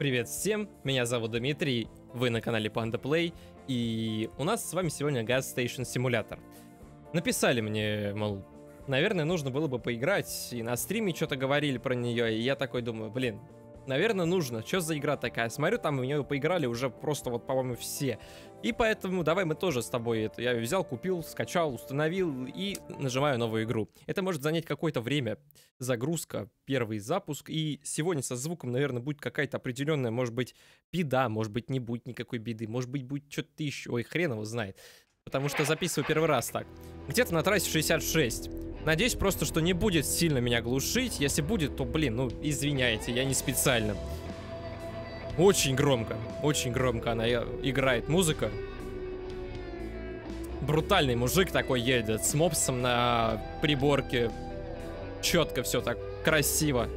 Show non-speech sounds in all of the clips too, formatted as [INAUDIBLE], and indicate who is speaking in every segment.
Speaker 1: Привет всем, меня зовут Дмитрий, вы на канале Panda Play, и у нас с вами сегодня Gas Station Simulator. Написали мне, мол, наверное, нужно было бы поиграть, и на стриме что-то говорили про нее, и я такой думаю, блин, Наверное, нужно. Что за игра такая? Смотрю, там в нее поиграли уже просто вот, по-моему, все. И поэтому давай мы тоже с тобой это. Я взял, купил, скачал, установил и нажимаю новую игру. Это может занять какое-то время. Загрузка, первый запуск. И сегодня со звуком, наверное, будет какая-то определенная, может быть, беда, может быть, не будет никакой беды, может быть, будет что-то еще. Ой, хрен его знает потому что записываю первый раз так. Где-то на трассе 66. Надеюсь просто, что не будет сильно меня глушить. Если будет, то, блин, ну, извиняйте, я не специально. Очень громко, очень громко она играет музыка. Брутальный мужик такой едет с мопсом на приборке. Четко все так красиво.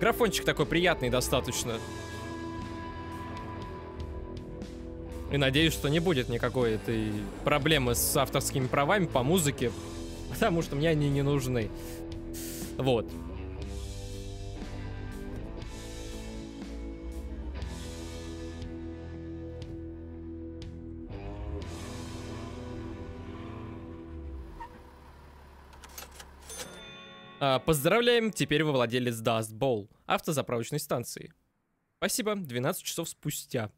Speaker 1: Графончик такой приятный достаточно. И надеюсь, что не будет никакой этой проблемы с авторскими правами по музыке, потому что мне они не нужны. Вот. А, поздравляем, теперь вы владелец Dust Bowl, автозаправочной станции. Спасибо, 12 часов спустя.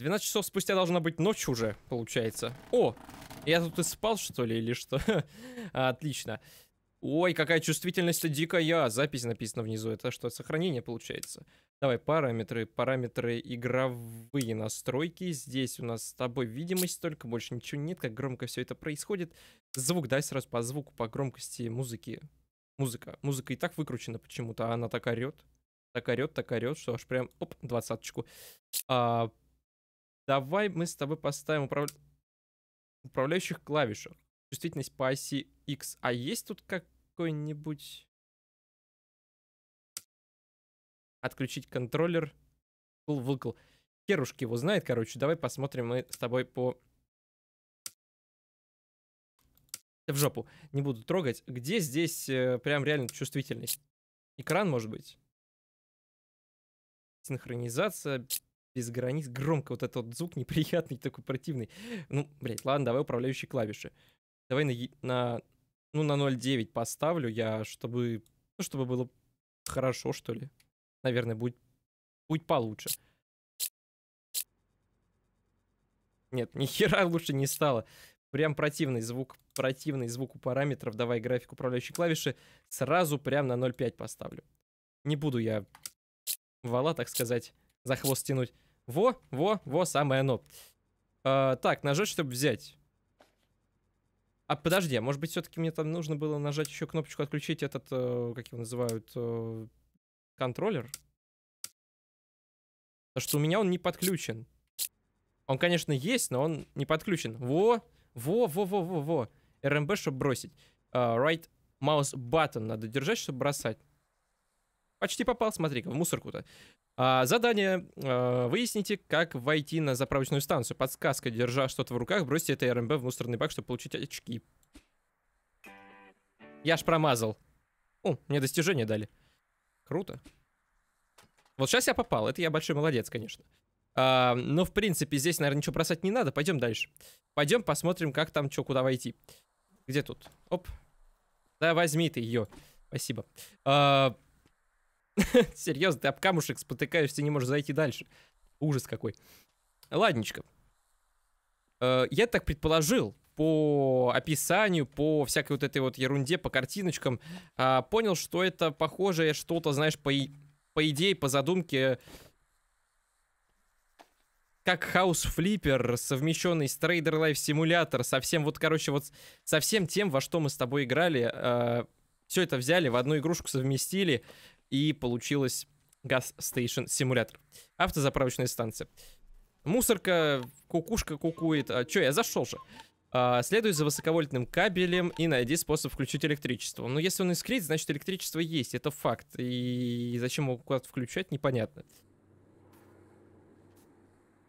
Speaker 1: 12 часов спустя должна быть ночь уже, получается. О, я тут и спал, что ли, или что? [LAUGHS] Отлично. Ой, какая чувствительность дикая. Запись написана внизу. Это что, сохранение получается? Давай, параметры. Параметры игровые настройки. Здесь у нас с тобой видимость только, больше ничего нет. Как громко все это происходит. Звук, дай сразу по звуку, по громкости музыки. Музыка. Музыка и так выкручена почему-то, а она так орет. Так орет, так орет, что аж прям, оп, двадцаточку. А, Давай мы с тобой поставим управ... управляющих клавишу. Чувствительность по оси X. А есть тут какой-нибудь... Отключить контроллер. Выкл. Керушки его знает, короче. Давай посмотрим мы с тобой по... в жопу, не буду трогать. Где здесь э, прям реально чувствительность? Экран, может быть? Синхронизация, без границ, громко вот этот вот звук неприятный, [LAUGHS] такой противный. Ну, блядь, ладно, давай управляющие клавиши. Давай на, на ну, на 0.9 поставлю я, чтобы, ну, чтобы было хорошо, что ли. Наверное, будет, будет получше. Нет, [LAUGHS] ни хера лучше не стало. Прям противный звук, противный звук у параметров. Давай график управляющей клавиши сразу прям на 0.5 поставлю. Не буду я вала, так сказать, за хвост тянуть. Во, во, во, самое оно. Э, так, нажать, чтобы взять. А подожди, а может быть все-таки мне там нужно было нажать еще кнопочку отключить этот, э, как его называют, э, контроллер? Потому что у меня он не подключен. Он, конечно, есть, но он не подключен. Во, во, во, во, во, во. РМБ, чтобы бросить. Uh, right mouse button надо держать, чтобы бросать. Почти попал, смотри-ка, в мусорку-то. А, задание. А, выясните, как войти на заправочную станцию. Подсказка, держа что-то в руках, бросьте это РМБ в мусорный бак, чтобы получить очки. Я ж промазал. О, мне достижение дали. Круто. Вот сейчас я попал. Это я большой молодец, конечно. А, но, в принципе, здесь, наверное, ничего бросать не надо. Пойдем дальше. Пойдем посмотрим, как там, что, куда войти. Где тут? Оп. Да возьми ты ее. Спасибо. А, [LAUGHS] Серьезно, ты об камушек спотыкаешься, не можешь зайти дальше. Ужас какой. Ладненько. Э, я так предположил, по описанию, по всякой вот этой вот ерунде, по картиночкам, а, понял, что это похожее что-то, знаешь, по, по идее, по задумке, как House Flipper, совмещенный с Trader Life Simulator, совсем вот, короче, вот совсем тем, во что мы с тобой играли, э, все это взяли, в одну игрушку совместили, и получилось Gas Station Simulator. Автозаправочная станция. Мусорка, кукушка кукует. А, чё, я зашел же. А, следуй за высоковольтным кабелем и найди способ включить электричество. Но ну, если он искрит, значит электричество есть, это факт. И зачем его куда-то включать, непонятно.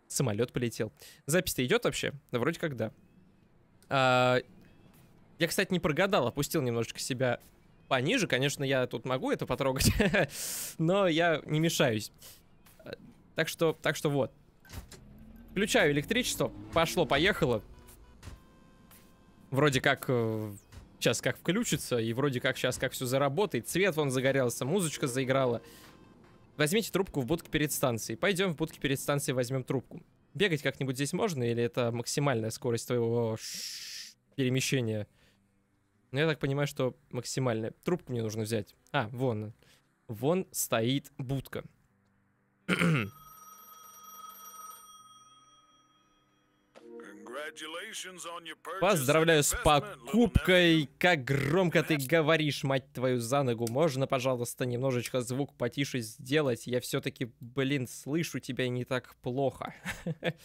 Speaker 1: Самолет полетел. Запись-то идет вообще? Да вроде как да. А, я, кстати, не прогадал, опустил немножечко себя пониже, конечно, я тут могу это потрогать, [LAUGHS] но я не мешаюсь. Так что, так что вот. Включаю электричество, пошло-поехало. Вроде как э, сейчас как включится, и вроде как сейчас как все заработает. Цвет вон загорелся, музычка заиграла. Возьмите трубку в будке перед станцией. Пойдем в будке перед станцией возьмем трубку. Бегать как-нибудь здесь можно, или это максимальная скорость твоего перемещения? Но ну, я так понимаю, что максимальная. Трубку мне нужно взять. А, вон. Вон стоит будка. Поздравляю с покупкой! Как громко ты говоришь, мать твою, за ногу. Можно, пожалуйста, немножечко звук потише сделать? Я все-таки, блин, слышу тебя не так плохо. [LAUGHS]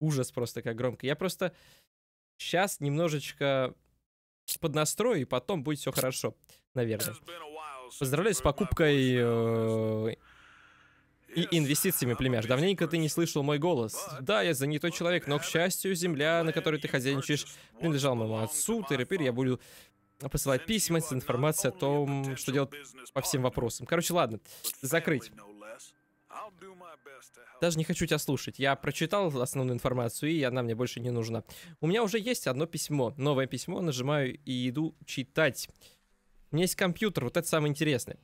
Speaker 1: Ужас просто, как громко. Я просто сейчас немножечко под настрой, и потом будет все хорошо, наверное. Поздравляю с покупкой э, и инвестициями, племяш. Давненько ты не слышал мой голос. Да, я занятой человек, но, к счастью, земля, на которой ты хозяйничаешь, принадлежала моему отцу, теперь я буду посылать письма с информацией о том, что делать по всем вопросам. Короче, ладно, закрыть. Даже не хочу тебя слушать. Я прочитал основную информацию, и она мне больше не нужна. У меня уже есть одно письмо. Новое письмо. Нажимаю и иду читать. У меня есть компьютер. Вот это самое интересное.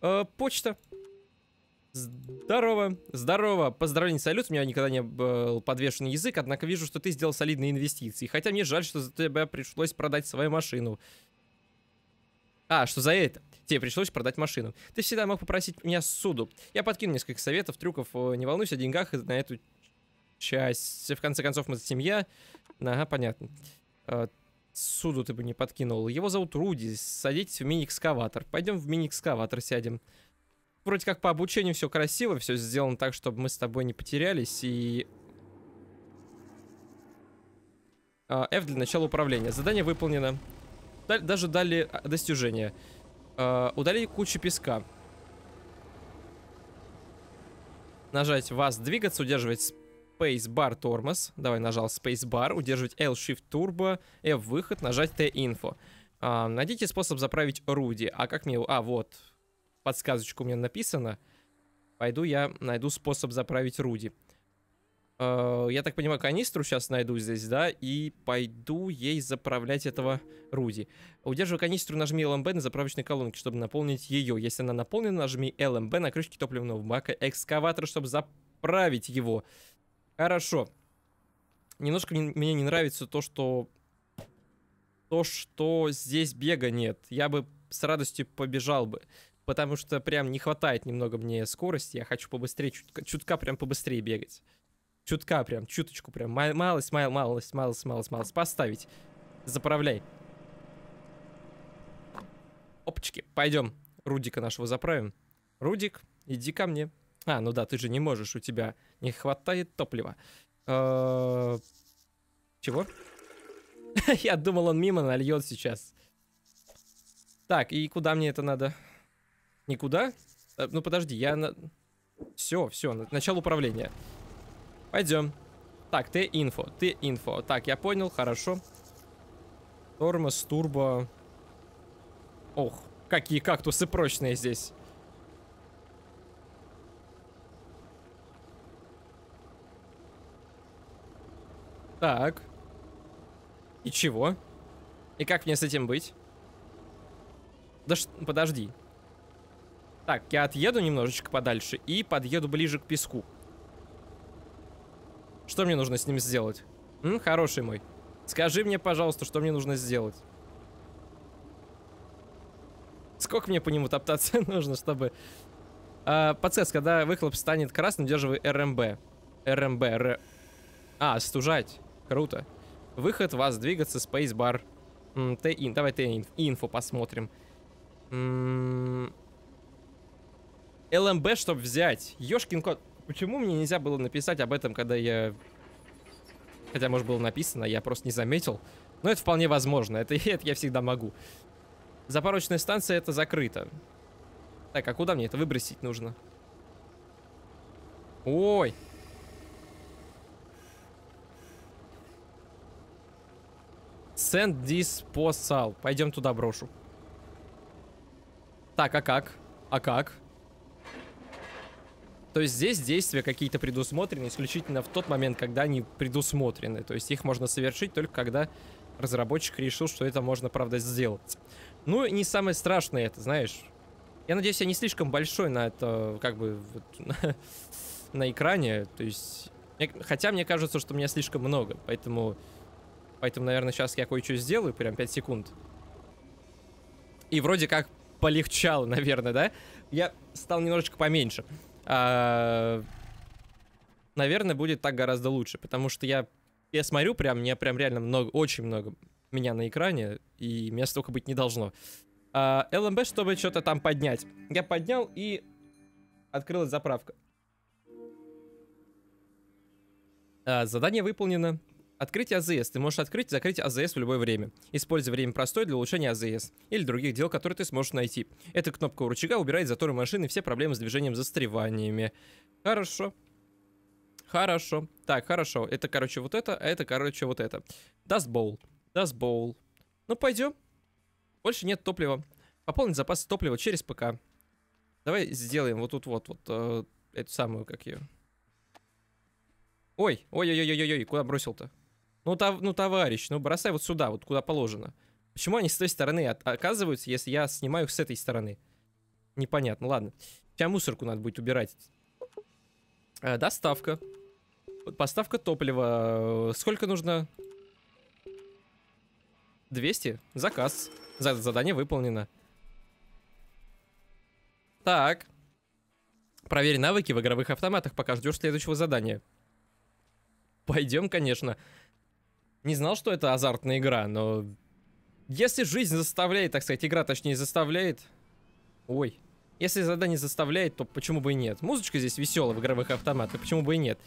Speaker 1: Э, почта. Здорово, здорово, поздравление, салют. У меня никогда не был подвешенный язык, однако вижу, что ты сделал солидные инвестиции. Хотя мне жаль, что за тебя пришлось продать свою машину. А, что за это? тебе пришлось продать машину. Ты всегда мог попросить меня суду. Я подкину несколько советов, трюков. Э, не волнуйся о деньгах на эту часть. В конце концов, мы семья. Ага, понятно. Э, суду ты бы не подкинул. Его зовут Руди. Садитесь в мини-экскаватор. Пойдем в мини-экскаватор сядем. Вроде как по обучению все красиво, все сделано так, чтобы мы с тобой не потерялись и... А, F для начала управления. Задание выполнено. Даже дали а, достижение. Э, удалить кучу песка. Нажать вас двигаться, удерживать Space Bar тормоз. Давай нажал Space Bar, удерживать L Shift Turbo, F выход, нажать T Info. Э, а, найдите способ заправить Руди. А как мне А, вот. Подсказочку у меня написано. Пойду я найду способ заправить Руди. Э, я так понимаю, канистру сейчас найду здесь, да, и пойду ей заправлять этого Руди. Удерживая канистру, нажми LMB на заправочной колонке, чтобы наполнить ее. Если она наполнена, нажми LMB на крышке топливного бака экскаватора, чтобы заправить его. Хорошо. Немножко мне не нравится то, что... То, что здесь бега нет. Я бы с радостью побежал бы потому что прям не хватает немного мне скорости, я хочу побыстрее, чутка, чутка прям побыстрее бегать чутка прям, чуточку прям, малость, малость, малость, малость, малость, малость, поставить. Заправляй. Опачки, пойдем Рудика нашего заправим. Рудик, иди ко мне. А, ну да, ты же не можешь, у тебя не хватает топлива. Э, чего? [LAUGHS] Я думал, он мимо нальет сейчас. Так, и куда мне это надо? Никуда? Э, ну подожди, я... на. Все, все, начало управления. Пойдем. Так, ты инфо, ты инфо. Так, я понял, хорошо. Тормоз, турбо. Ох, какие кактусы прочные здесь. Так. И чего? И как мне с этим быть? Да ш... подожди. Так, я отъеду немножечко подальше и подъеду ближе к песку. Что мне нужно с ним сделать? М, хороший мой. Скажи мне, пожалуйста, что мне нужно сделать. Сколько мне по нему топтаться [LAUGHS] нужно, чтобы... А, подсказка, когда выхлоп станет красным, держивай РМБ. РМБ, Р... А, стужать. Круто. Выход, вас двигаться, спейсбар. Т-ин, давай Т-инфо посмотрим. ЛМБ, чтобы взять. Ёшкин кот. Почему мне нельзя было написать об этом, когда я... Хотя, может, было написано, я просто не заметил. Но это вполне возможно, это, [LAUGHS] это я всегда могу. Запорочная станция, это закрыто. Так, а куда мне это выбросить нужно? Ой! Send disposal. Пойдем туда брошу. Так, а как? А как? То есть здесь действия какие-то предусмотрены исключительно в тот момент, когда они предусмотрены. То есть их можно совершить только когда разработчик решил, что это можно, правда, сделать. Ну, и не самое страшное это, знаешь. Я надеюсь, я не слишком большой на это, как бы, вот, на, [LAUGHS] на экране. То есть, хотя мне кажется, что меня слишком много, поэтому, поэтому, наверное, сейчас я кое-что сделаю, прям 5 секунд. И вроде как полегчало, [LAUGHS] наверное, да? Я стал немножечко поменьше. А, наверное, будет так гораздо лучше, потому что я, я смотрю прям, мне прям реально много, очень много меня на экране, и меня столько быть не должно. А, ЛМБ, чтобы что-то там поднять. Я поднял, и открылась заправка. А, задание выполнено. Открыть АЗС. Ты можешь открыть и закрыть АЗС в любое время. используя время простой для улучшения АЗС или других дел, которые ты сможешь найти. Эта кнопка у рычага убирает заторы машины и все проблемы с движением застреваниями. Хорошо. Хорошо. Так, хорошо. Это, короче, вот это, а это, короче, вот это. Dust Bowl. Dust Bowl. Ну, пойдем. Больше нет топлива. Пополнить запас топлива через ПК. Давай сделаем вот тут вот, вот э, эту самую, как ее. ой-ой-ой-ой-ой, куда бросил-то? Ну, тов, ну, товарищ, ну, бросай вот сюда, вот куда положено. Почему они с той стороны оказываются, если я снимаю их с этой стороны? Непонятно, ладно. Сейчас мусорку надо будет убирать. Э, доставка. Поставка топлива. Сколько нужно? 200. Заказ. Задание выполнено. Так. Проверь навыки в игровых автоматах, пока ждешь следующего задания. Пойдем, конечно. Не знал, что это азартная игра, но... Если жизнь заставляет, так сказать, игра точнее заставляет... Ой. Если задание заставляет, то почему бы и нет? Музычка здесь веселая в игровых автоматах, почему бы и нет?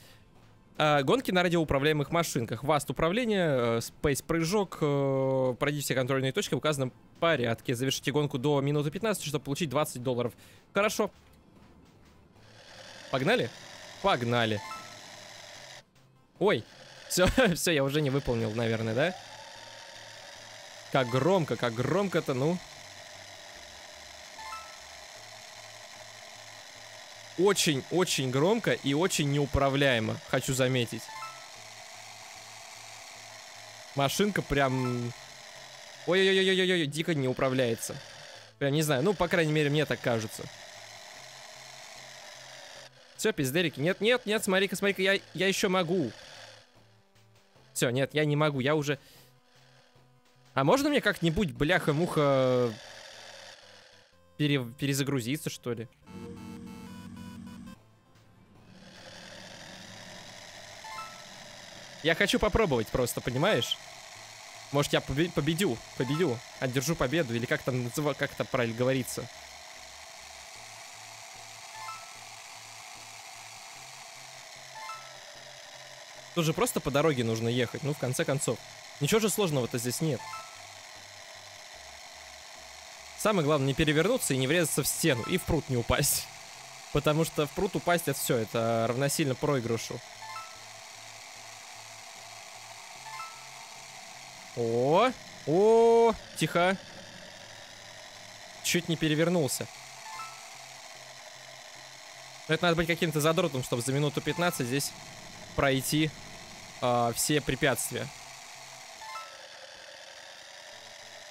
Speaker 1: А, гонки на радиоуправляемых машинках. Васт управление, э, Space прыжок, э, пройдите все контрольные точки в указанном порядке. Завершите гонку до минуты 15, чтобы получить 20 долларов. Хорошо. Погнали? Погнали. Ой, все, [LAUGHS] все, я уже не выполнил, наверное, да? Как громко, как громко-то, ну. Очень-очень громко и очень неуправляемо, хочу заметить. Машинка прям... Ой-ой-ой-ой-ой, дико не управляется. Прям не знаю, ну, по крайней мере, мне так кажется. Все, пиздерики. Нет, нет, нет, смотри-ка, смотри-ка, я, я еще могу. Все, нет, я не могу, я уже... А можно мне как-нибудь, бляха-муха, пере... перезагрузиться, что ли? Я хочу попробовать просто, понимаешь? Может, я победю, победю, одержу победу, или как там как это правильно говорится. Тут же просто по дороге нужно ехать, ну, в конце концов. Ничего же сложного-то здесь нет. Самое главное не перевернуться и не врезаться в стену, и в пруд не упасть. [LAUGHS] Потому что в пруд упасть это все, это равносильно проигрышу. О, о, тихо. Чуть не перевернулся. это надо быть каким-то задротом, чтобы за минуту 15 здесь пройти э, все препятствия.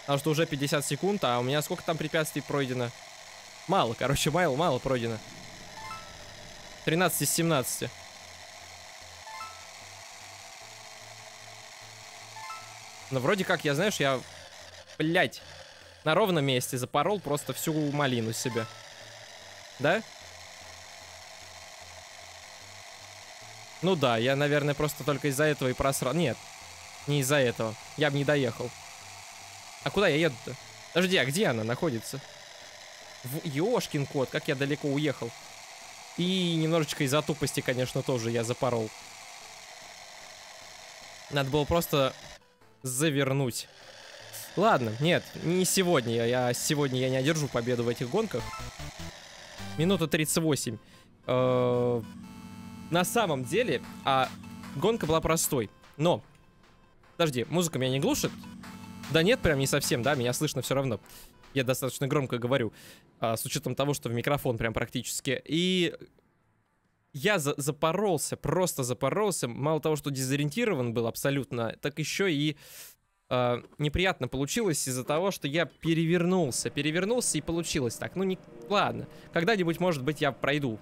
Speaker 1: Потому что уже 50 секунд, а у меня сколько там препятствий пройдено? Мало, короче, мало, мало пройдено. 13 из 17. Но ну, вроде как, я, знаешь, я, блять, на ровном месте запорол просто всю малину себе. Да? Да. Ну да, я, наверное, просто только из-за этого и просрал. Нет, не из-за этого. Я бы не доехал. А куда я еду-то? Подожди, а где она находится? В Ёшкин кот, как я далеко уехал. И немножечко из-за тупости, конечно, тоже я запорол. Надо было просто завернуть. Ладно, нет, не сегодня. Я, сегодня я не одержу победу в этих гонках. Минута 38. Э на самом деле, а, гонка была простой. Но, подожди, музыка меня не глушит? Да нет, прям не совсем, да, меня слышно все равно. Я достаточно громко говорю, а, с учетом того, что в микрофон прям практически. И я за запоролся, просто запоролся. Мало того, что дезориентирован был абсолютно, так еще и э, неприятно получилось из-за того, что я перевернулся. Перевернулся и получилось так. Ну, не... ладно. Когда-нибудь, может быть, я пройду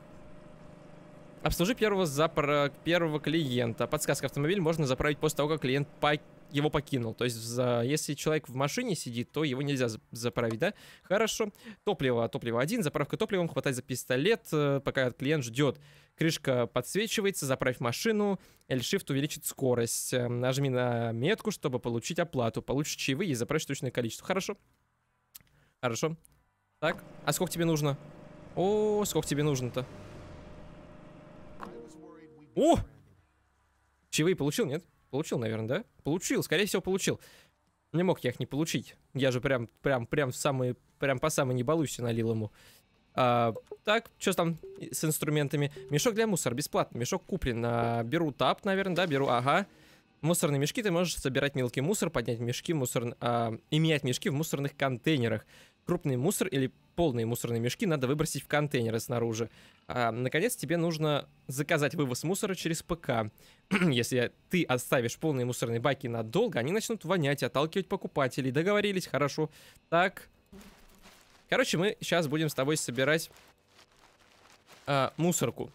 Speaker 1: Обслужи первого, запра... первого клиента. Подсказка. Автомобиль можно заправить после того, как клиент по... его покинул. То есть, за... если человек в машине сидит, то его нельзя заправить, да? Хорошо. Топливо. Топливо один. Заправка топливом. Хватай за пистолет, э, пока клиент ждет. Крышка подсвечивается. Заправь машину. L-Shift увеличит скорость. Э, нажми на метку, чтобы получить оплату. Получишь чаевые и заправишь точное количество. Хорошо. Хорошо. Так. А сколько тебе нужно? О, сколько тебе нужно-то? О! Чаевые получил, нет? Получил, наверное, да? Получил, скорее всего, получил. Не мог я их не получить. Я же прям, прям, прям самые, прям по самой не балуйся налил ему. А, так, что там с инструментами? Мешок для мусора, бесплатно. Мешок куплен. А, беру тап, наверное, да, беру, ага. Мусорные мешки, ты можешь собирать мелкий мусор, поднять мешки, мусор... А, и менять мешки в мусорных контейнерах. Крупный мусор или полные мусорные мешки надо выбросить в контейнеры снаружи. А, наконец, тебе нужно заказать вывоз мусора через ПК. [CLEARS THROAT] Если ты оставишь полные мусорные баки надолго, они начнут вонять, отталкивать покупателей. Договорились, хорошо. Так. Короче, мы сейчас будем с тобой собирать а, мусорку.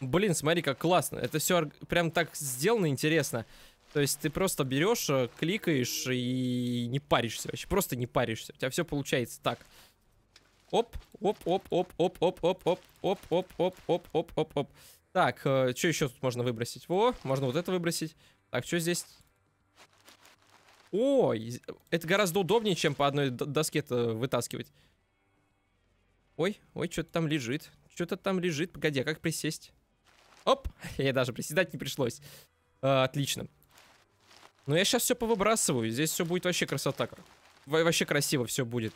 Speaker 1: Блин, смотри, как классно. Это все прям так сделано интересно. То есть ты просто берешь, э, кликаешь и не паришься вообще. Просто не паришься. У тебя все получается так. Так. Оп, оп, оп, оп, оп, оп, оп, оп, оп, оп, оп, оп, оп, оп, оп. Так, э, что еще тут можно выбросить? Во, можно вот это выбросить. Так, что здесь? ой, это гораздо удобнее, чем по одной доске это вытаскивать. Ой, ой, что-то там лежит. Что-то там лежит. Погоди, а как присесть? Оп, я даже приседать не пришлось. Э, отлично. Но я сейчас все повыбрасываю. Здесь все будет вообще красота. Вообще красиво все будет.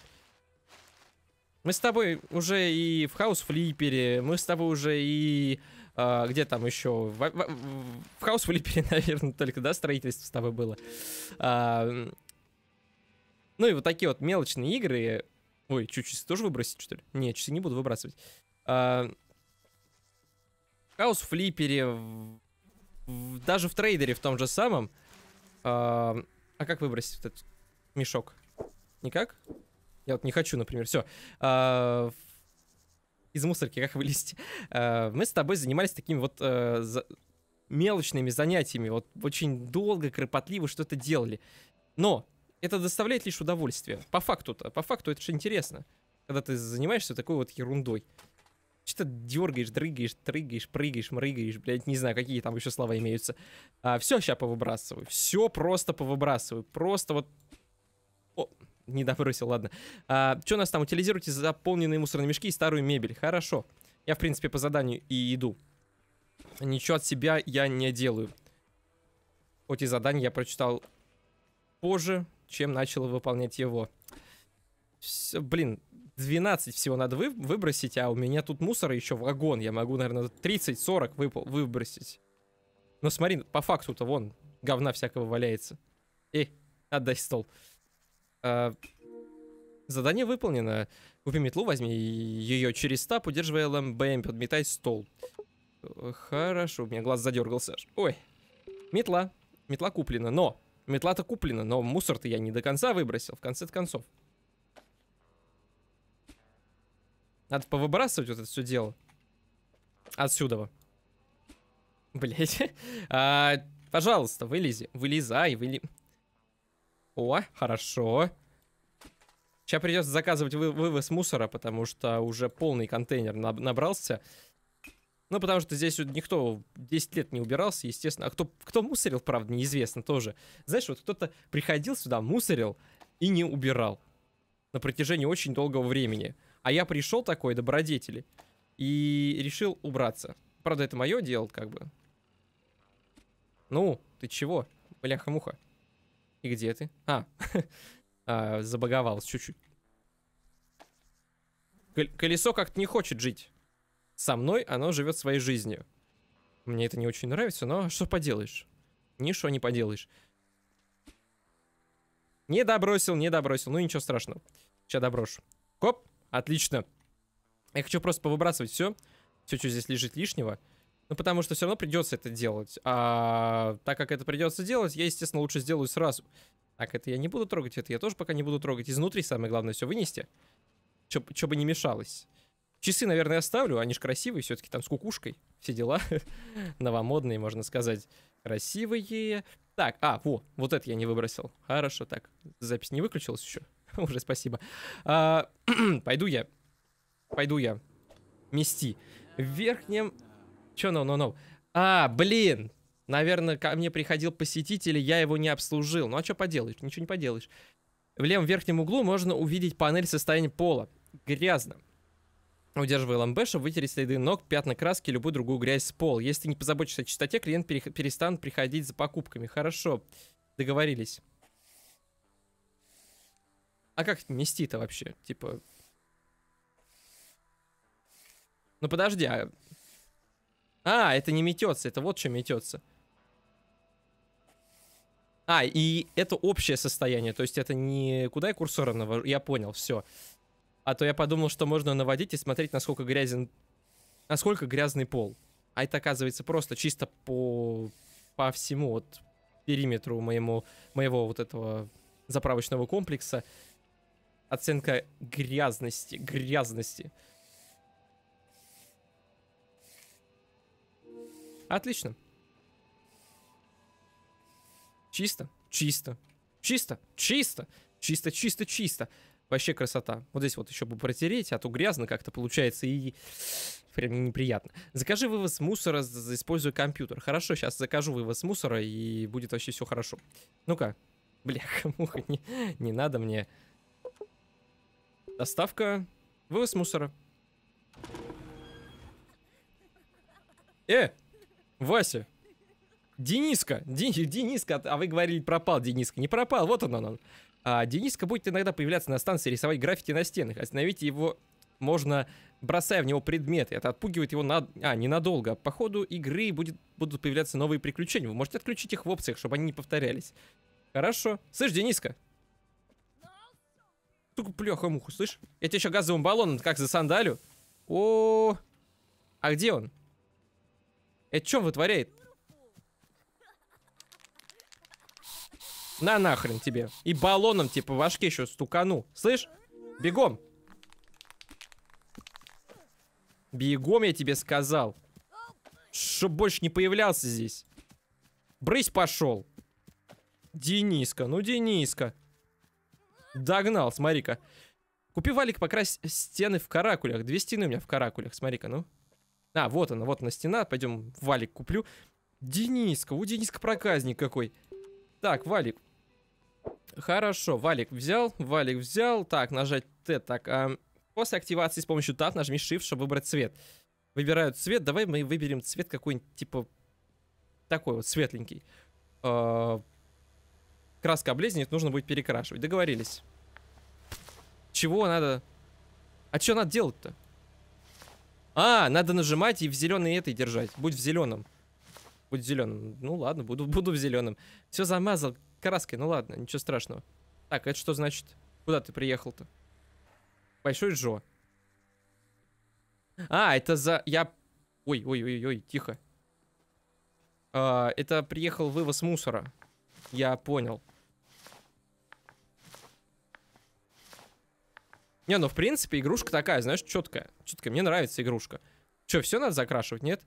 Speaker 1: Мы с тобой уже и в хаус-флипере, мы с тобой уже и... А, где там еще? В, в, в хаус-флипере, [LAUGHS] наверное, только, да, строительство с тобой было. А, ну и вот такие вот мелочные игры. Ой, чуть часы тоже выбросить, что ли? Не, часы не буду выбрасывать. А, в хаус-флипере, в, в, даже в трейдере в том же самом. А, а как выбросить этот мешок? Никак? Я вот не хочу, например, все. А, из мусорки как вылезти? А, мы с тобой занимались такими вот а, за... мелочными занятиями. Вот очень долго, кропотливо что-то делали. Но это доставляет лишь удовольствие. По факту-то. По факту это же интересно. Когда ты занимаешься такой вот ерундой. Что-то дергаешь, дрыгаешь, трыгаешь, прыгаешь, мрыгаешь, блядь, не знаю, какие там еще слова имеются. А, все сейчас повыбрасываю, все просто повыбрасываю, просто вот не добросил, ладно. А, что у нас там? Утилизируйте заполненные мусорные мешки и старую мебель. Хорошо. Я, в принципе, по заданию и иду. Ничего от себя я не делаю. Хоть и задание я прочитал позже, чем начал выполнять его. Все, блин, 12 всего надо вы, выбросить, а у меня тут мусора еще вагон. Я могу, наверное, 30-40 вып- выбросить. Но смотри, по факту-то вон говна всякого валяется. Эй, отдай стол. А, задание выполнено. Купи метлу, возьми ее через стап, удерживая ЛМБМ, подметай стол. Э, хорошо, у меня глаз задергался. Ой, метла. Метла куплена, но... Метла-то куплена, но мусор-то я не до конца выбросил, в конце концов. Надо повыбрасывать вот это все дело. Отсюда. Блять. [LAUGHS] А, пожалуйста, вылези. Вылезай, вылезай. О, хорошо. Сейчас придется заказывать вы вывоз мусора, потому что уже полный контейнер наб набрался. Ну, потому что здесь никто 10 лет не убирался, естественно. А кто, кто мусорил, правда, неизвестно тоже. Знаешь, вот кто-то приходил сюда, мусорил и не убирал на протяжении очень долгого времени. А я пришел такой, добродетели, и решил убраться. Правда, это мое дело, как бы. Ну, ты чего? Бляха-муха. И где ты? А, [LAUGHS] а чуть-чуть. Колесо как-то не хочет жить. Со мной оно живет своей жизнью. Мне это не очень нравится, но что поделаешь? Ничего не поделаешь. Не добросил, не добросил. Ну ничего страшного. Сейчас доброшу. Коп, отлично. Я хочу просто повыбрасывать все. Все, что здесь лежит лишнего. Ну, потому что все равно придется это делать. А так как это придется делать, я, естественно, лучше сделаю сразу. Так, это я не буду трогать, это я тоже пока не буду трогать. Изнутри самое главное все вынести. чтобы не мешалось. Часы, наверное, оставлю, они же красивые все-таки, там с кукушкой, все дела. [LAUGHS] Новомодные, можно сказать, красивые. Так, а, во, вот это я не выбросил. Хорошо, так, запись не выключилась еще? [LAUGHS] Уже спасибо. А, [CLEARS THROAT] пойду я, пойду я мести. В верхнем Че ну, ну, ну. А, блин! Наверное, ко мне приходил посетитель, и я его не обслужил. Ну а что поделаешь? Ничего не поделаешь. В левом верхнем углу можно увидеть панель состояния пола. Грязно. Удерживая ламбе, чтобы вытереть следы ног, пятна краски, любую другую грязь с пола. Если ты не позаботишься о чистоте, клиент перестанет приходить за покупками. Хорошо, договорились. А как нести-то вообще? Типа... Ну подожди, а а, это не метется, это вот что метется. А, и это общее состояние, то есть это не куда я курсором навожу, я понял, все. А то я подумал, что можно наводить и смотреть, насколько грязен, насколько грязный пол. А это оказывается просто чисто по, по всему, вот периметру моему, моего вот этого заправочного комплекса. Оценка грязности, грязности. Отлично. Чисто, чисто, чисто, чисто, чисто, чисто, чисто. Вообще красота. Вот здесь вот еще бы протереть, а то грязно как-то получается и прям неприятно. Закажи вывоз мусора, используя компьютер. Хорошо, сейчас закажу вывоз мусора и будет вообще все хорошо. Ну-ка, бляха, [LAUGHS] муха, не, не надо мне. Доставка, вывоз мусора. Э, Вася. Дениска. Дениска, а вы говорили, пропал Дениска. Не пропал, вот он он. А Дениска будет иногда появляться на станции, рисовать граффити на стенах. Остановить его можно, бросая в него предметы. Это отпугивает его на... а, ненадолго. По ходу игры будет... будут появляться новые приключения. Вы можете отключить их в опциях, чтобы они не повторялись. Хорошо. Слышь, Дениска. Сука, плеха муху, слышь? Я тебя еще газовым баллоном как за сандалю. О, -о, -о, -о. А где он? Это что вытворяет? На нахрен тебе. И баллоном типа в башке еще стукану. Слышь? Бегом. Бегом, я тебе сказал. Чтоб больше не появлялся здесь. Брысь пошел. Дениска, ну Дениска. Догнал, смотри-ка. Купи валик, покрась стены в каракулях. Две стены у меня в каракулях, смотри-ка, ну. А, вот она, вот она стена. Пойдем валик куплю. Дениска, у Дениска проказник какой. Так, валик. Хорошо, валик взял, валик взял. Так, нажать Т. Так, а после активации с помощью Tab нажми Shift, чтобы выбрать цвет. Выбирают цвет. Давай мы выберем цвет какой-нибудь, типа, такой вот, светленький. А краска облезнет, нужно будет перекрашивать. Договорились. Чего надо... А что надо делать-то? А, надо нажимать и в зеленый этой держать. Будь в зеленом. Будь в зеленом. Ну ладно, буду, [LAUGHS] буду в зеленом. Все замазал краской, ну ладно, ничего страшного. Так, это что значит? Куда ты приехал-то? Большой Джо. А, это за... Я... Ой, ой, ой, ой, тихо. А, это приехал вывоз мусора. Я понял. Не, ну в принципе игрушка такая, знаешь, четкая. Четкая, мне нравится игрушка. Че, все надо закрашивать, нет?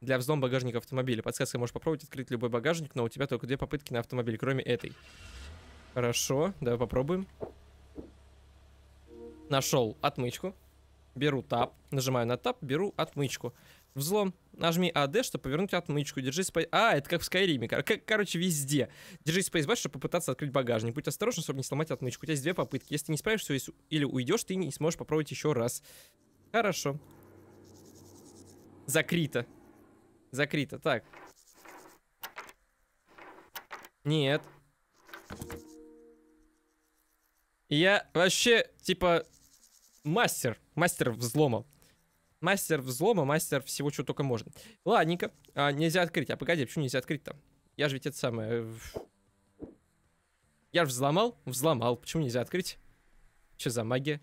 Speaker 1: Для взлом багажника автомобиля. Подсказка, можешь попробовать открыть любой багажник, но у тебя только две попытки на автомобиль, кроме этой. Хорошо, давай попробуем. Нашел отмычку. Беру тап, нажимаю на тап, беру отмычку. Взлом. Нажми АД, чтобы повернуть отмычку. Держи спейс... А, это как в Скайриме. Кор короче, везде. Держи спейсбар, чтобы попытаться открыть багажник. Будь осторожен, чтобы не сломать отмычку. У тебя есть две попытки. Если ты не справишься или уйдешь, ты не сможешь попробовать еще раз. Хорошо. Закрыто. Закрыто. Так. Нет. Я вообще, типа, мастер. Мастер взлома. Мастер взлома, мастер всего, чего только можно. Ладненько. А, нельзя открыть. А погоди, почему нельзя открыть там? Я же ведь это самое... Э, я же взломал? Взломал. Почему нельзя открыть? Что за магия?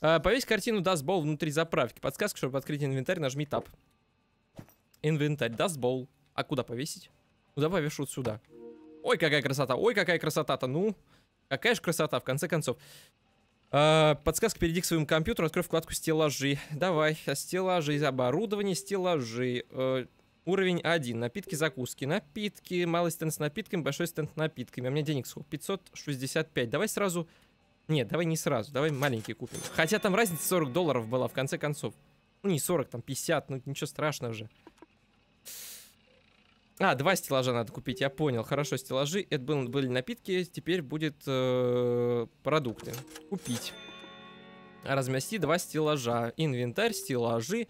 Speaker 1: А, повесь картину Dust Bowl внутри заправки. Подсказка, чтобы открыть инвентарь, нажми Tab. Инвентарь, Dust Bowl. А куда повесить? Ну, давай вешу вот сюда. Ой, какая красота, ой, какая красота-то, ну. Какая же красота, в конце концов. А, подсказка, перейди к своему компьютеру, открой вкладку «Стеллажи». Давай, а, стеллажи, оборудование, стеллажи. Э, уровень 1, напитки, закуски. Напитки, малый стенд с напитками, большой стенд с напитками. А у меня денег сколько? 565. Давай сразу... Нет, давай не сразу, давай маленький купим. Хотя там разница 40 долларов была, в конце концов. Ну, не 40, там 50, ну ничего страшного же. А, два стеллажа надо купить, я понял. Хорошо, стеллажи. Это был, были напитки, теперь будет э, продукты. Купить. Размести два стеллажа. Инвентарь, стеллажи.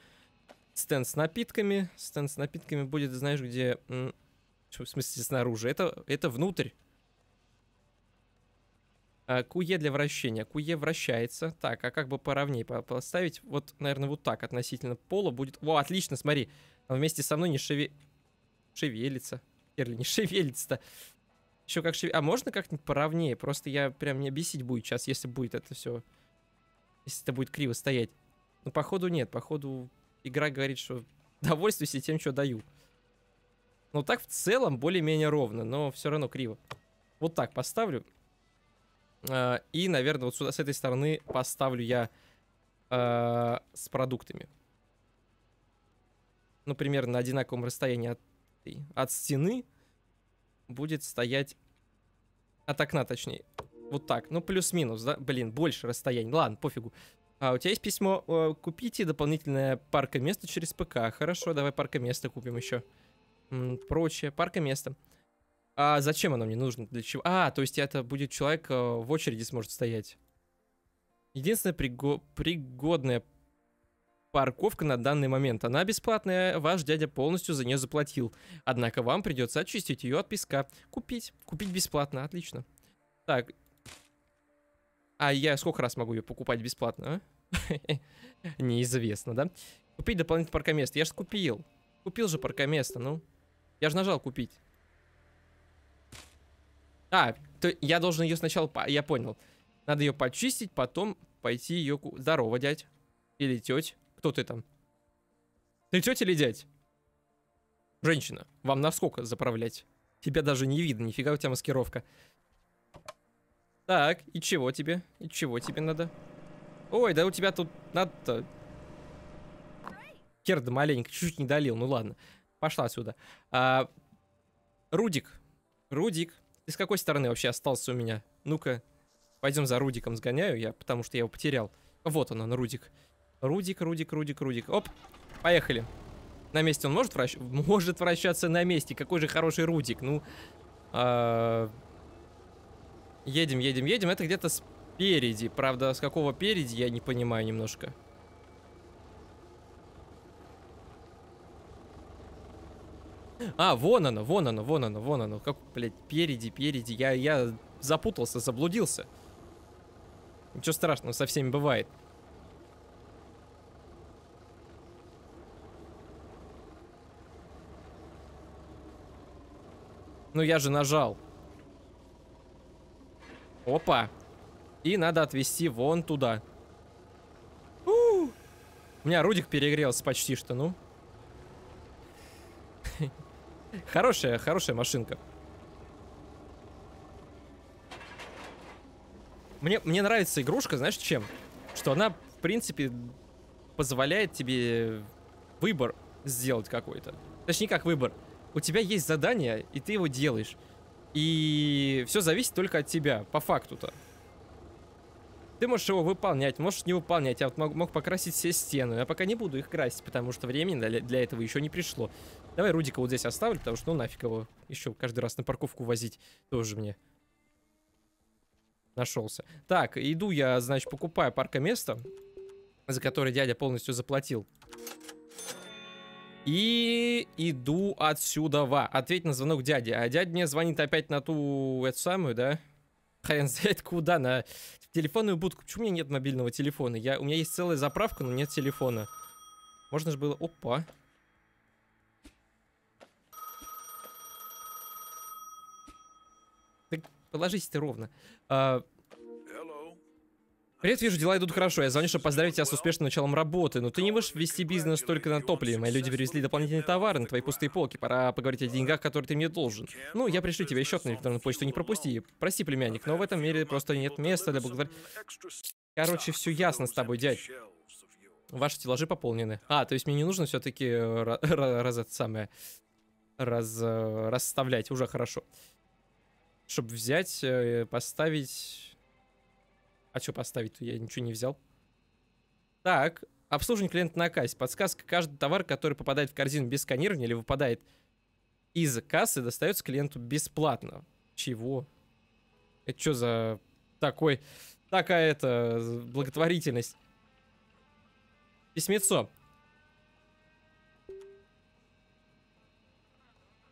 Speaker 1: Стенд с напитками. Стенд с напитками будет, знаешь, где... В смысле, снаружи. Это, это внутрь. А, куе для вращения. Куе вращается. Так, а как бы поровнее поставить? Вот, наверное, вот так относительно пола будет... О, отлично, смотри. вместе со мной не шеви... Шевелится. Эрли, не [LAUGHS] шевелится-то. Еще как шевелится. А можно как-нибудь поровнее? Просто я прям не бесить будет сейчас, если будет это все... Если это будет криво стоять. Ну, походу, нет. Походу, игра говорит, что [LAUGHS] довольствуйся тем, что даю. Но так в целом более-менее ровно, но все равно криво. Вот так поставлю. А, и, наверное, вот сюда, с этой стороны поставлю я а, с продуктами. Ну, примерно на одинаковом расстоянии от этой, от стены будет стоять... От окна, точнее. Вот так. Ну, плюс-минус, да? Блин, больше расстояние. Ладно, пофигу. А, у тебя есть письмо. Э, купите дополнительное паркоместо через ПК. Хорошо, давай паркоместо купим еще. М -м, прочее. Паркоместо. А зачем оно мне нужно? Для чего? А, то есть это будет человек э, в очереди сможет стоять. Единственное приго пригодное Парковка на данный момент, она бесплатная, ваш дядя полностью за нее заплатил. Однако вам придется очистить ее от песка. Купить. Купить бесплатно, отлично. Так. А я сколько раз могу ее покупать бесплатно, а? [LAUGHS] Неизвестно, да? Купить дополнительное паркоместо. Я же купил. Купил же паркоместо, ну. Я же нажал купить. А, то я должен ее сначала... По... Я понял. Надо ее почистить, потом пойти ее... Здорово, дядь. Или теть. Кто ты там? Ты тетя или дядь? Женщина, вам насколько заправлять? Тебя даже не видно, нифига у тебя маскировка. Так, и чего тебе? И чего тебе надо? Ой, да у тебя тут надо-то... Керда маленько, чуть не долил, ну ладно. Пошла отсюда. А, Рудик, Рудик, ты с какой стороны вообще остался у меня? Ну-ка, пойдем за Рудиком сгоняю я, потому что я его потерял. Вот он, он, Рудик. Рудик, Рудик, Рудик, Рудик. Оп, поехали. На месте он может вращаться? Может вращаться на месте. Какой же хороший Рудик. Ну, э едем, едем, едем. Это где-то спереди. Правда, с какого переди, я не понимаю немножко. А, вон оно, вон оно, вон оно, вон оно. Как, блядь, переди, переди. Я, я запутался, заблудился. Ничего страшного, со всеми бывает. Ну я же нажал. Опа. И надо отвести вон туда. У, -у, -у. У меня рудик перегрелся почти что, ну. [LAUGHS] Хорошая, хорошая машинка. Мне, мне нравится игрушка, знаешь, чем? Что она, в принципе, позволяет тебе выбор сделать какой-то. Точнее, как выбор у тебя есть задание, и ты его делаешь. И все зависит только от тебя, по факту-то. Ты можешь его выполнять, можешь не выполнять. Я вот мог, мог покрасить все стены. Я пока не буду их красить, потому что времени для, для этого еще не пришло. Давай Рудика вот здесь оставлю, потому что ну нафиг его еще каждый раз на парковку возить тоже мне. Нашелся. Так, иду я, значит, покупаю паркоместо, за которое дядя полностью заплатил. И иду отсюда. Ва. Ответь на звонок дяди. А дядя мне звонит опять на ту эту самую, да? Хрен знает куда, на телефонную будку. Почему у меня нет мобильного телефона? Я... У меня есть целая заправка, но нет телефона. Можно же было... Опа. Так положись ты ровно. А, Привет, вижу, дела идут хорошо. Я звоню, чтобы поздравить тебя с успешным началом работы. Но ты не можешь вести бизнес только на топливе. Мои люди перевезли дополнительные товары на твои пустые полки. Пора поговорить о деньгах, которые ты мне должен. Ну, я пришлю тебе счет на электронную почту, не пропусти. Прости, племянник, но в этом мире просто нет места для благодар... Короче, все ясно с тобой, дядь. Ваши стеллажи пополнены. А, то есть мне не нужно все-таки э, раз это самое... Раз, э, расставлять, уже хорошо. Чтобы взять, э, поставить... А что поставить-то? Я ничего не взял. Так, обслуживание клиента на кассе. Подсказка. Каждый товар, который попадает в корзину без сканирования или выпадает из кассы, достается клиенту бесплатно. Чего? Это что за такой... Такая это... благотворительность? Письмецо.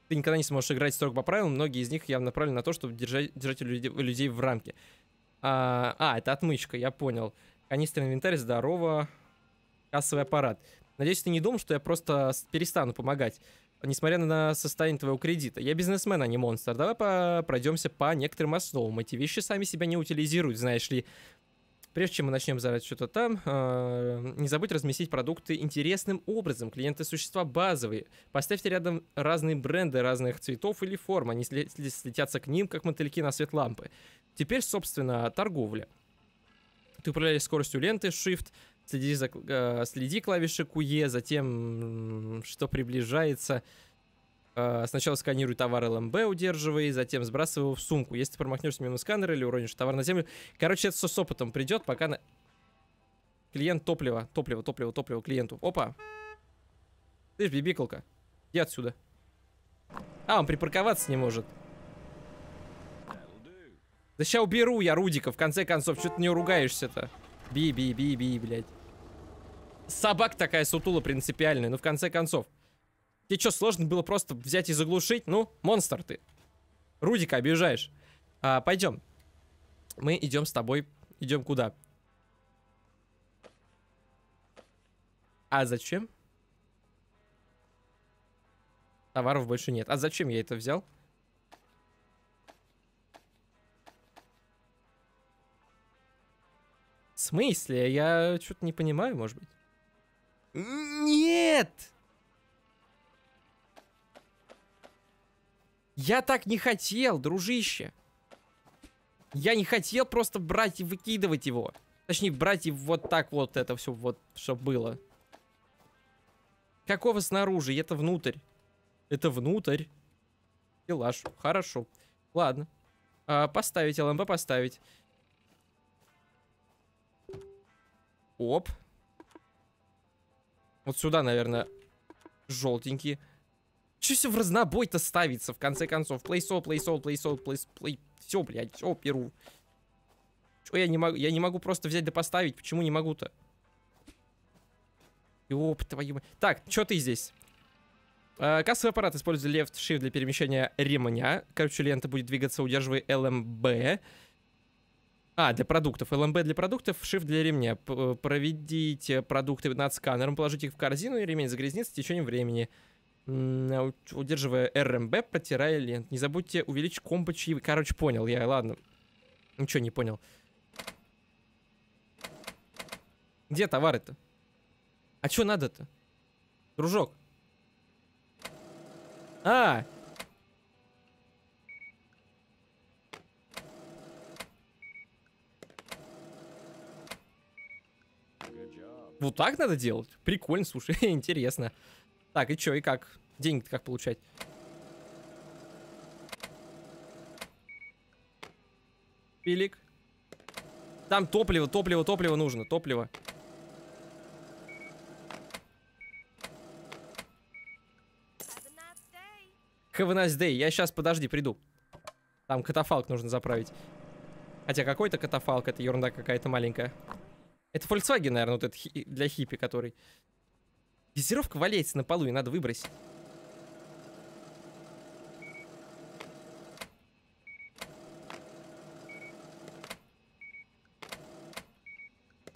Speaker 1: Ты никогда не сможешь играть строго по правилам, многие из них явно направлены на то, чтобы держать, держать людей, людей в рамке. А, а, это отмычка, я понял. Канистра инвентарь, здорово. Кассовый аппарат. Надеюсь, ты не думал, что я просто перестану помогать, несмотря на состояние твоего кредита. Я бизнесмен, а не монстр. Давай пройдемся по некоторым основам. Эти вещи сами себя не утилизируют, знаешь ли. Прежде чем мы начнем зарать что-то там, э, не забудь разместить продукты интересным образом. Клиенты существа базовые. Поставьте рядом разные бренды разных цветов или форм. Они слетятся к ним, как мотыльки на свет лампы. Теперь, собственно, торговля. Ты управляешь скоростью ленты, Shift, следи, за, э, следи клавиши QE, затем, что приближается, Э, сначала сканируй товар ЛМБ, удерживай, затем сбрасывай его в сумку. Если ты промахнешься мимо сканера или уронишь товар на землю... Короче, это все с опытом придет, пока... На... Клиент топливо, топливо, топливо, топливо клиенту. Опа! Ты ж бибикалка. Иди отсюда. А, он припарковаться не может. Да сейчас уберу я Рудика, в конце концов. Что ты не ругаешься-то? Би-би-би-би, блядь. Собак такая сутула принципиальная, но ну, в конце концов. Тебе что, сложно было просто взять и заглушить? Ну, монстр ты. Рудика обижаешь. А, пойдем. Мы идем с тобой. Идем куда? А зачем? Товаров больше нет. А зачем я это взял? В смысле? Я что-то не понимаю, может быть. Нет! Я так не хотел, дружище. Я не хотел просто брать и выкидывать его. Точнее, брать и вот так вот это все вот, что было. Какого снаружи? Это внутрь. Это внутрь. Стеллаж. Хорошо. Ладно. А, поставить, ЛМБ поставить. Оп. Вот сюда, наверное, желтенький. Че все в разнобой-то ставится, в конце концов? Плейсол, плейсол, плейсол, плейсол, плей... Все, блядь, все, перу. Че я не могу? Я не могу просто взять да поставить. Почему не могу-то? Ёб твою мать. Так, что ты здесь? Э, кассовый аппарат использует left shift для перемещения ремня. Короче, лента будет двигаться, удерживая LMB. Эм а, для продуктов. LMB эм для продуктов, shift для ремня. П проведите продукты над сканером, положите их в корзину, и ремень загрязнится с течением времени. А, удерживая РМБ, эм протирая лент. Не забудьте увеличить комбо чаевые. Короче, понял я, ладно. Ничего не понял. Где товары-то? А что надо-то? Дружок. А! Вот так надо делать? Прикольно, слушай, [LAUGHS] интересно. Так, и чё, и как? деньги как получать? Пилик. Там топливо, топливо, топливо нужно, топливо. Have a nice day. Я сейчас, подожди, приду. Там катафалк нужно заправить. Хотя какой-то катафалк, это ерунда какая-то маленькая. Это Volkswagen, наверное, вот этот хи для хиппи, который... Дозировка валяется на полу, и надо выбросить.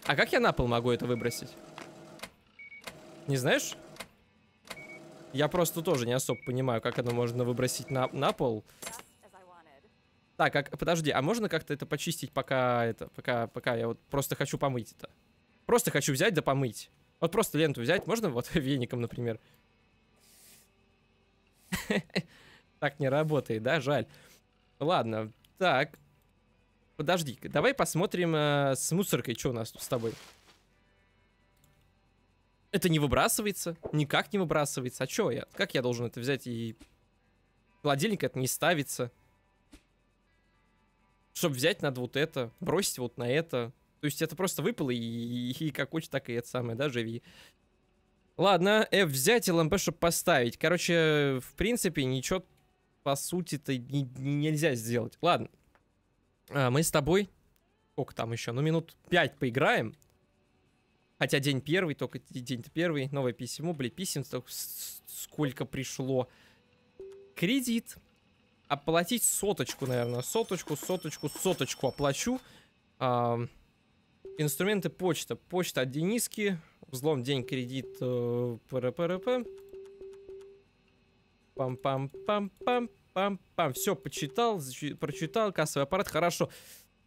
Speaker 1: А как я на пол могу это выбросить? Не знаешь? Я просто тоже не особо понимаю, как оно можно выбросить на, на пол. Так, как, подожди, а можно как-то это почистить, пока это, пока, пока я вот просто хочу помыть это? Просто хочу взять да помыть. Вот просто ленту взять, можно вот [LAUGHS] веником, например? [LAUGHS] Так не работает, да? Жаль. Ладно, так. подожди давай посмотрим э, с мусоркой, что у нас с тобой. Это не выбрасывается? Никак не выбрасывается. А что я? Как я должен это взять и... холодильник это не ставится. Чтобы взять, надо вот это, бросить вот на это. То есть это просто выпало, и, и, как хочешь, так и это самое, да, живи. Ладно, F э, взять и ЛМП, чтобы поставить. Короче, в принципе, ничего, по сути-то, нельзя сделать. Ладно. А, мы с тобой... Сколько там еще? Ну, минут 5 поиграем. Хотя день первый, только день-то первый. Новое письмо, блин, писем столько, сколько пришло. Кредит. Оплатить соточку, наверное. Соточку, соточку, соточку оплачу. А, Инструменты почта. Почта от Дениски. Взлом, день, кредит, э, ПРПРП. Пам-пам-пам-пам-пам-пам. Все, почитал, прочитал, кассовый аппарат, хорошо.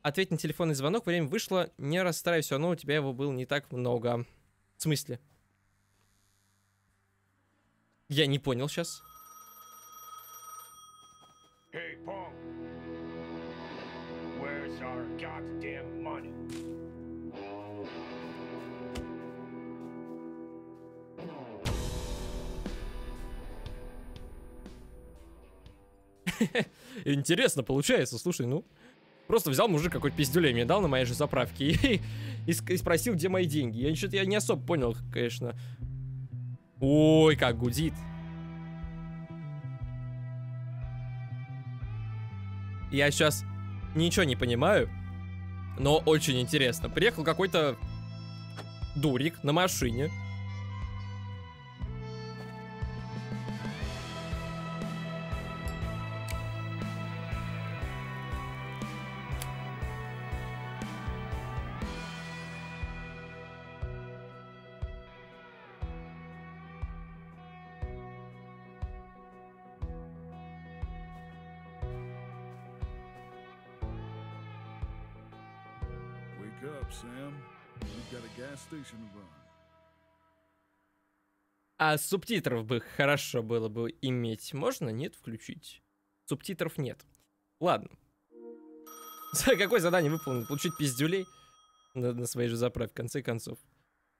Speaker 1: Ответь на телефонный звонок, время вышло, не расстраивайся, но у тебя его было не так много. В смысле? Я не понял сейчас. Hey, Where's our goddamn money? [LAUGHS] Интересно получается, слушай, ну... Просто взял мужик какой-то пиздюлей мне дал на моей же заправке и, [LAUGHS] и, и спросил, где мои деньги. Я что-то я не особо понял, конечно. Ой, как гудит. Я сейчас ничего не понимаю, но очень интересно. Приехал какой-то дурик на машине, А субтитров бы хорошо было бы иметь. Можно? Нет, включить. Субтитров нет. Ладно. За [LAUGHS] какое задание выполнено? Получить пиздюлей на, на своей же заправке, в конце концов.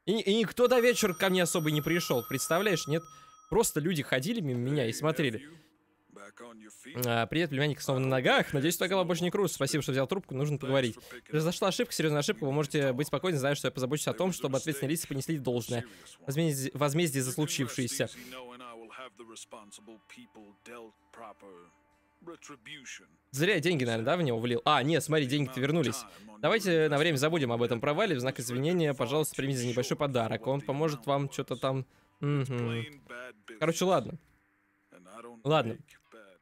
Speaker 1: И, и никто до вечера ко мне особо не пришел, представляешь, нет? Просто люди ходили мимо меня и смотрели. А, привет, племянник снова на ногах. Надеюсь, твоя голова больше не крут. Спасибо, что взял трубку, нужно поговорить. Произошла ошибка, серьезная ошибка. Вы можете быть спокойны, зная, что я позабочусь о том, чтобы ответственные лица понесли должное. Возмездие, возмездие за случившееся. Зря я деньги, наверное, да, в него влил? А, нет, смотри, деньги-то вернулись. Давайте на время забудем об этом провале. В знак извинения, пожалуйста, примите за небольшой подарок. Он поможет вам что-то там... Угу. Короче, ладно. Ладно,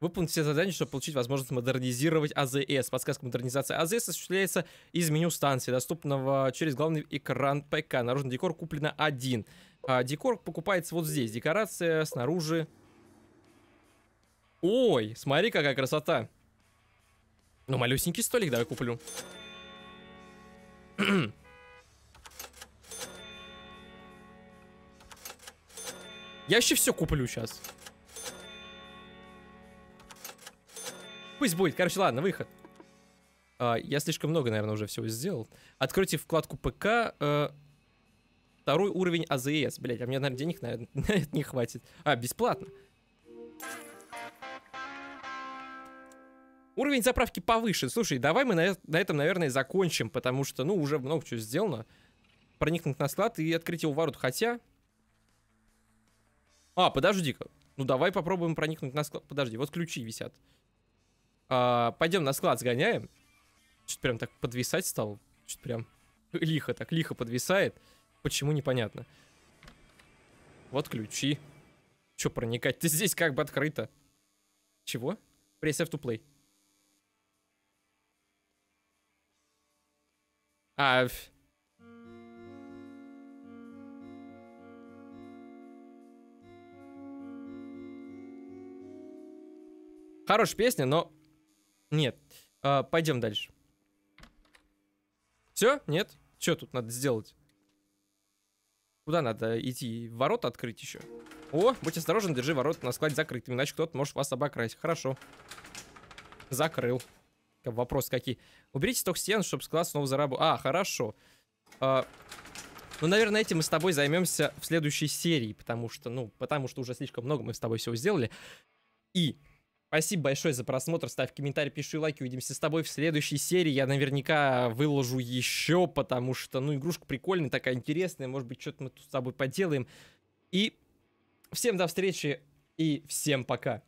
Speaker 1: Выполнить все задания, чтобы получить возможность модернизировать АЗС. Подсказка модернизации АЗС осуществляется из меню станции, доступного через главный экран ПК. Наружный декор куплено один. А, декор покупается вот здесь. Декорация снаружи. Ой, смотри, какая красота. Ну, малюсенький столик давай куплю. [CLEARS THROAT] Я еще все куплю сейчас. Пусть будет. Короче, ладно, выход. А, я слишком много, наверное, уже всего сделал. Откройте вкладку ПК. Э, второй уровень АЗС. Блять, а мне, наверное, денег, наверное, [LAUGHS] не хватит. А, бесплатно. Уровень заправки повыше. Слушай, давай мы на, на этом, наверное, закончим, потому что, ну, уже много чего сделано. Проникнуть на склад и открыть его ворот. Хотя... А, подожди-ка. Ну, давай попробуем проникнуть на склад. Подожди, вот ключи висят. А, пойдем на склад сгоняем. Чуть прям так подвисать стал. Чуть прям лихо так, лихо подвисает. Почему, непонятно. Вот ключи. Че проникать Ты здесь как бы открыто? Чего? Press F to play. А... Хорошая песня, но нет. А, пойдем дальше. Все? Нет? Что тут надо сделать? Куда надо идти? Ворота открыть еще? О, будь осторожен, держи ворота на складе закрытыми, иначе кто-то может вас обокрасть. Хорошо. Закрыл. Вопрос какие. Уберите сток стен, чтобы склад снова заработал. А, хорошо. А, ну, наверное, этим мы с тобой займемся в следующей серии, потому что, ну, потому что уже слишком много мы с тобой всего сделали. И Спасибо большое за просмотр. Ставь комментарий, пиши лайки. Увидимся с тобой в следующей серии. Я наверняка выложу еще, потому что, ну, игрушка прикольная, такая интересная. Может быть, что-то мы тут с тобой поделаем. И всем до встречи и всем пока.